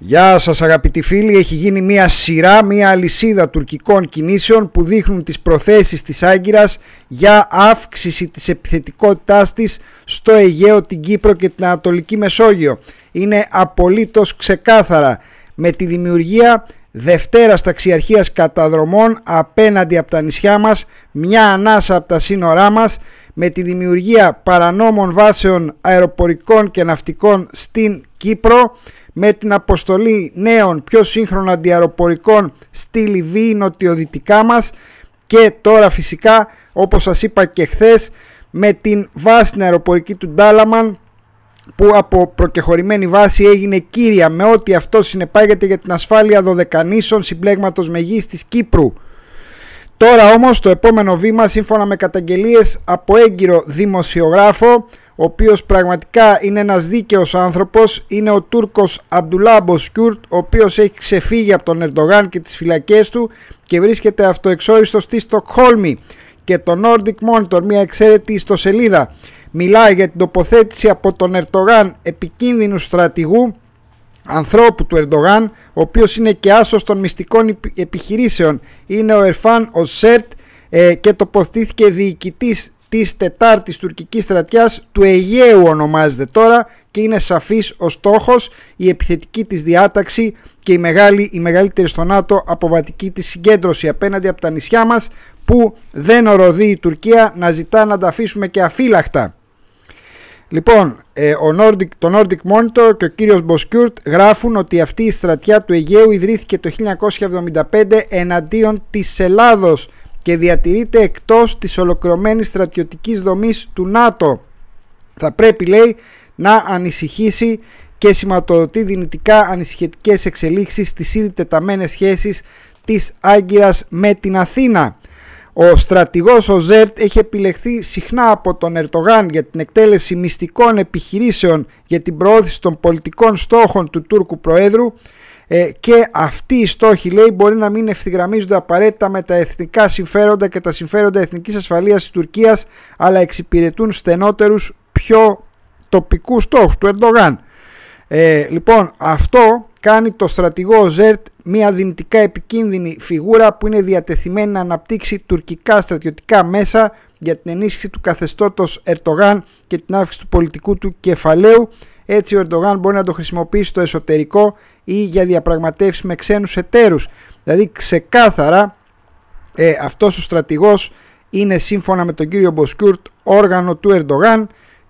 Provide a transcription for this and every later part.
Γεια σας αγαπητοί φίλοι, έχει γίνει μια σειρά, μια αλυσίδα τουρκικών κινήσεων που δείχνουν τις προθέσεις της Άγκυρας για αύξηση της επιθετικότητάς της στο Αιγαίο, την Κύπρο και την Ανατολική Μεσόγειο. Είναι απολύτως ξεκάθαρα με τη δημιουργία Δευτέρας ταξιαρχίας καταδρομών απέναντι από τα νησιά μας, μια ανάσα από τα σύνορά μας, με τη δημιουργία παρανόμων βάσεων αεροπορικών και ναυτικών στην Κύπρο, με την αποστολή νέων πιο σύγχρονων αντιαεροπορικών στη Λιβύη νοτιοδυτικά μας και τώρα φυσικά όπως σας είπα και χθες με την βάση την αεροπορική του Ντάλαμαν που από προκεχωρημένη βάση έγινε κύρια με ό,τι αυτό συνεπάγεται για την ασφάλεια δωδεκανήσων συμπλέγματος με γης της Κύπρου. Τώρα όμως το επόμενο βήμα σύμφωνα με καταγγελίες από έγκυρο δημοσιογράφο ο οποίος πραγματικά είναι ένας δίκαιος άνθρωπος, είναι ο Τούρκος Αμπτουλάμπο Κιούρτ, ο οποίος έχει ξεφύγει από τον Ερντογάν και τις φυλακές του και βρίσκεται αυτοεξόριστος στη Στοκχόλμη και το Nordic Monitor, μια εξαίρετη ιστοσελίδα, μιλάει για την τοποθέτηση από τον Ερντογάν επικίνδυνου στρατηγού ανθρώπου του Ερντογάν, ο οποίος είναι και άσος των μυστικών επιχειρήσεων. Είναι ο Ερφάν ο ε, και τοποθετήθηκε διοικητής της τετάρτης τουρκικής στρατιάς του Αιγαίου ονομάζεται τώρα και είναι σαφής ο στόχος η επιθετική της διάταξη και η, μεγάλη, η μεγαλύτερη στο ΝΑΤΟ αποβατική της συγκέντρωση απέναντι από τα νησιά μας που δεν οροδεί η Τουρκία να ζητά να τα αφήσουμε και αφύλαχτα. Λοιπόν, ε, ο Nordic, το Nordic Monitor και ο κύριος Μποσκιούρτ γράφουν ότι αυτή η στρατιά του Αιγαίου ιδρύθηκε το 1975 εναντίον της Ελλάδος και διατηρείται εκτός της ολοκληρωμένης στρατιωτικής δομής του ΝΑΤΟ. Θα πρέπει λέει να ανησυχήσει και σηματοδοτεί δυνητικά ανησυχητικές εξελίξεις στις ήδη τεταμένες σχέσεις της Άγκυρας με την Αθήνα. Ο στρατηγός ο έχει επιλεχθεί συχνά από τον Ερτογάν για την εκτέλεση μυστικών επιχειρήσεων για την προώθηση των πολιτικών στόχων του Τούρκου Προέδρου ε, και αυτοί οι στόχοι λέει μπορεί να μην ευθυγραμμίζονται απαραίτητα με τα εθνικά συμφέροντα και τα συμφέροντα εθνικής ασφαλείας της Τουρκίας αλλά εξυπηρετούν στενότερους πιο τοπικούς στόχους του Ερντογάν. Ε, λοιπόν αυτό κάνει το στρατηγό Ζέρτ μια δυνητικά επικίνδυνη φιγούρα που είναι διατεθειμένη να αναπτύξει τουρκικά στρατιωτικά μέσα για την ενίσχυση του καθεστώτος Ερτογάν και την αύξηση του πολιτικού του κεφαλαίου έτσι ο Ερντογάν μπορεί να το χρησιμοποιήσει στο εσωτερικό ή για διαπραγματεύσεις με ξένους εταίρους. Δηλαδή ξεκάθαρα ε, αυτός ο στρατηγός είναι σύμφωνα με τον κύριο Μποσκούρτ όργανο του Ερντογάν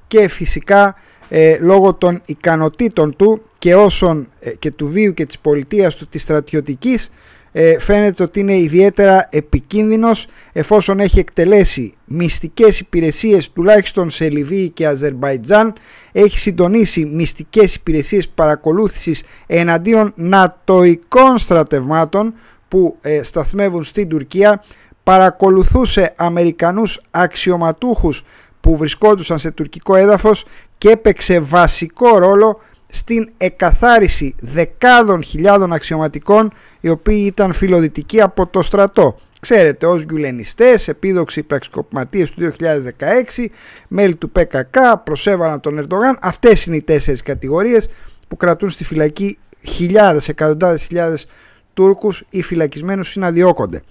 και φυσικά ε, λόγω των ικανοτήτων του και όσων ε, και του βίου και της πολιτείας του της στρατιωτικής ε, φαίνεται ότι είναι ιδιαίτερα επικίνδυνος εφόσον έχει εκτελέσει μυστικές υπηρεσίες τουλάχιστον σε Λιβύη και Αζερβαϊτζάν, έχει συντονίσει μυστικές υπηρεσίες παρακολούθησης εναντίον νατοικών στρατευμάτων που ε, σταθμεύουν στην Τουρκία, παρακολουθούσε Αμερικανούς αξιωματούχους που βρισκόντουσαν σε τουρκικό έδαφος και έπαιξε βασικό ρόλο στην εκαθάριση δεκάδων χιλιάδων αξιωματικών οι οποίοι ήταν φιλοδυτικοί από το στρατό. Ξέρετε, ως γκουλενιστές, επίδοξοι πραξικοπηματίες του 2016, μέλη του ΠΚΚ, προσέβαλαν τον Ερντογάν. Αυτές είναι οι τέσσερις κατηγορίες που κρατούν στη φυλακή χιλιάδες, εκατοντάδες χιλιάδες Τούρκους ή φυλακισμένους συναδιώκονται.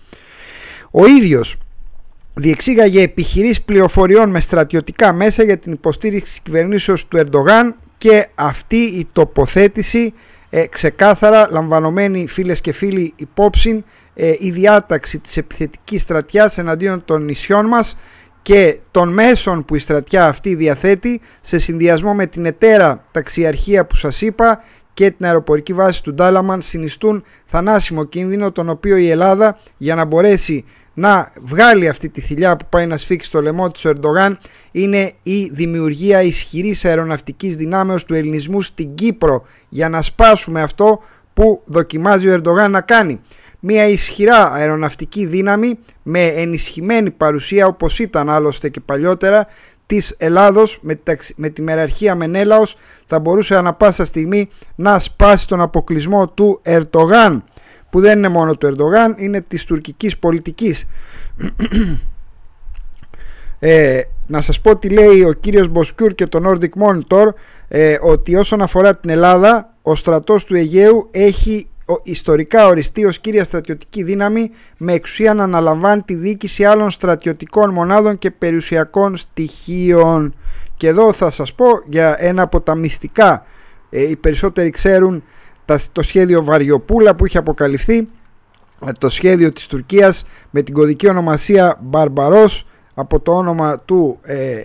Ο ίδιος διεξήγαγε επιχειρήσεις πληροφοριών με στρατιωτικά μέσα για την υποστήριξη της κυβερνήσεως του Ερντογάν και αυτή η τοποθέτηση ε, ξεκάθαρα λαμβανωμένη φίλες και φίλοι υπόψη ε, η διάταξη της επιθετικής στρατιάς εναντίον των νησιών μας και των μέσων που η στρατιά αυτή διαθέτει σε συνδυασμό με την ετέρα ταξιαρχία που σας είπα και την αεροπορική βάση του Ντάλαμαν συνιστούν θανάσιμο κίνδυνο τον οποίο η Ελλάδα για να μπορέσει να βγάλει αυτή τη θηλιά που πάει να σφίξει το λαιμό της Ερντογάν είναι η δημιουργία ισχυρής αεροναυτικής δυνάμεως του ελληνισμού στην Κύπρο για να σπάσουμε αυτό που δοκιμάζει ο Ερντογάν να κάνει. Μια ισχυρά αεροναυτική δύναμη με ενισχυμένη παρουσία όπως ήταν άλλωστε και παλιότερα της Ελλάδος με τη μεραρχία Μενέλαος θα μπορούσε ανα πάσα στιγμή να σπάσει τον αποκλεισμό του Ερτογάν που δεν είναι μόνο του Ερντογάν, είναι της τουρκικής πολιτικής. ε, να σας πω τι λέει ο κύριος Μποσκιούρ και το Nordic Monitor ε, ότι όσον αφορά την Ελλάδα ο στρατός του Αιγαίου έχει ιστορικά οριστεί ως κύρια στρατιωτική δύναμη με εξουσία να αναλαμβάνει τη διοίκηση άλλων στρατιωτικών μονάδων και περιουσιακών στοιχείων. Και εδώ θα σας πω για ένα από τα μυστικά. Ε, οι περισσότεροι ξέρουν το σχέδιο Βαριοπούλα που είχε αποκαλυφθεί ε, το σχέδιο της Τουρκίας με την κωδική ονομασία Μπαρμπαρός από το όνομα του, ε,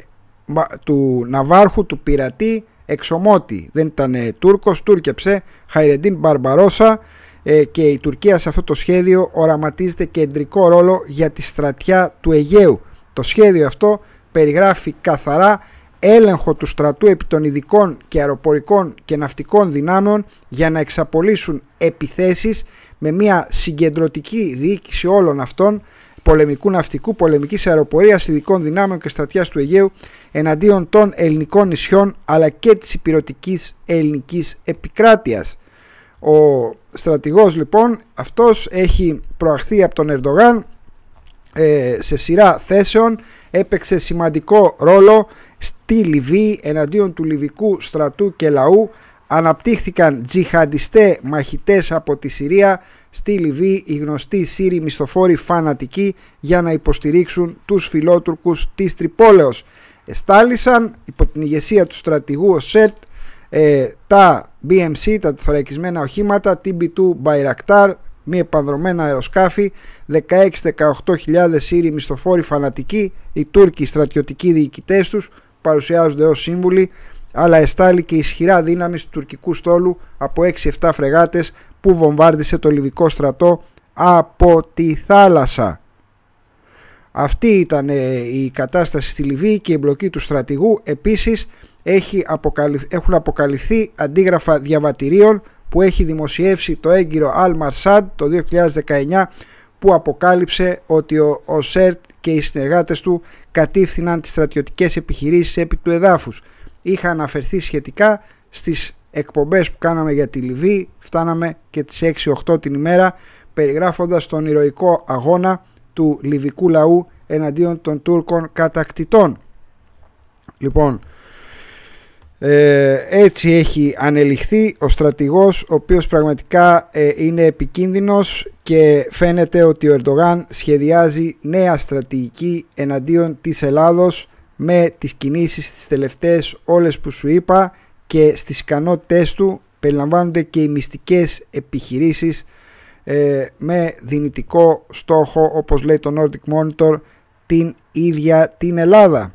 του Ναβάρχου, του πειρατή εξωμότη. Δεν ήταν Τούρκος, Τούρκεψε, Χαϊρεντίν Μπαρμπαρόσα ε, και η Τουρκία σε αυτό το σχέδιο οραματίζεται κεντρικό ρόλο για τη στρατιά του Αιγαίου. Το σχέδιο αυτό περιγράφει καθαρά έλεγχο του στρατού επί των ειδικών και αεροπορικών και ναυτικών δυνάμεων για να εξαπολύσουν επιθέσεις με μια συγκεντρωτική διοίκηση όλων αυτών πολεμικού ναυτικού, πολεμικής αεροπορίας, ειδικών δυνάμεων και στρατιάς του Αιγαίου εναντίον των ελληνικών νησιών αλλά και της υπηρετικής ελληνικής επικράτειας. Ο στρατηγός λοιπόν αυτός έχει προαχθεί από τον Ερντογάν ε, σε σειρά θέσεων έπαιξε σημαντικό ρόλο στη Λιβύη εναντίον του Λιβικού στρατού και λαού αναπτύχθηκαν τζιχαντιστέ μαχητές από τη Συρία στη Λιβύη οι γνωστοί Σύριοι μισθοφόροι φανατικοί για να υποστηρίξουν τους φιλότουρκους της Τρυπόλεως. Εστάλησαν υπό την ηγεσία του στρατηγού Σετ. Ε, τα BMC, τα θωρακισμένα οχήματα, TB2 Bayraktar, μη επανδρομένα αεροσκάφη, 16-18.000 Σύριοι μισθοφόροι φανατικοί, οι Τούρκοι στρατιωτικοί διοικητές τους, παρουσιάζονται ως σύμβουλοι αλλά εστάλει και ισχυρά δύναμη του τουρκικού στόλου από 6-7 φρεγάτες που βομβάρδισε το λιβικό στρατό από τη θάλασσα. Αυτή ήταν ε, η κατάσταση στη Λιβύη και η μπλοκή του στρατηγού. Επίσης έχουν αποκαλυφθεί αντίγραφα διαβατηρίων που έχει δημοσιεύσει το έγκυρο Al Marsad το 2019 που αποκάλυψε ότι ο Σέρτ και οι συνεργάτες του κατήφθηναν τις στρατιωτικές επιχειρήσεις επί του εδάφους. Είχα αναφερθεί σχετικά στις εκπομπές που κάναμε για τη Λιβύη, φτάναμε και τις 6-8 την ημέρα, περιγράφοντας τον ηρωικό αγώνα του Λιβικού λαού εναντίον των Τούρκων κατακτητών. Λοιπόν, ε, έτσι έχει ανελιχθεί ο στρατηγός, ο οποίος πραγματικά ε, είναι επικίνδυνος, και φαίνεται ότι ο Ερντογάν σχεδιάζει νέα στρατηγική εναντίον της Ελλάδος με τις κινήσεις τις τελευταίες όλες που σου είπα και στις ικανότητές του περιλαμβάνονται και οι μυστικές επιχειρήσεις ε, με δυνητικό στόχο όπως λέει το Nordic Monitor την ίδια την Ελλάδα.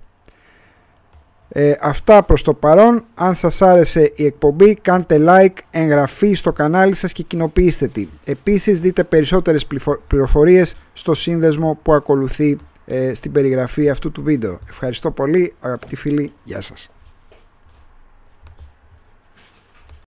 Ε, αυτά προς το παρόν. Αν σας άρεσε η εκπομπή κάντε like, εγγραφή στο κανάλι σας και κοινοποιήστε τη. Επίσης δείτε περισσότερες πληροφορίες στο σύνδεσμο που ακολουθεί ε, στην περιγραφή αυτού του βίντεο. Ευχαριστώ πολύ αγαπητοί φίλοι. Γεια σας.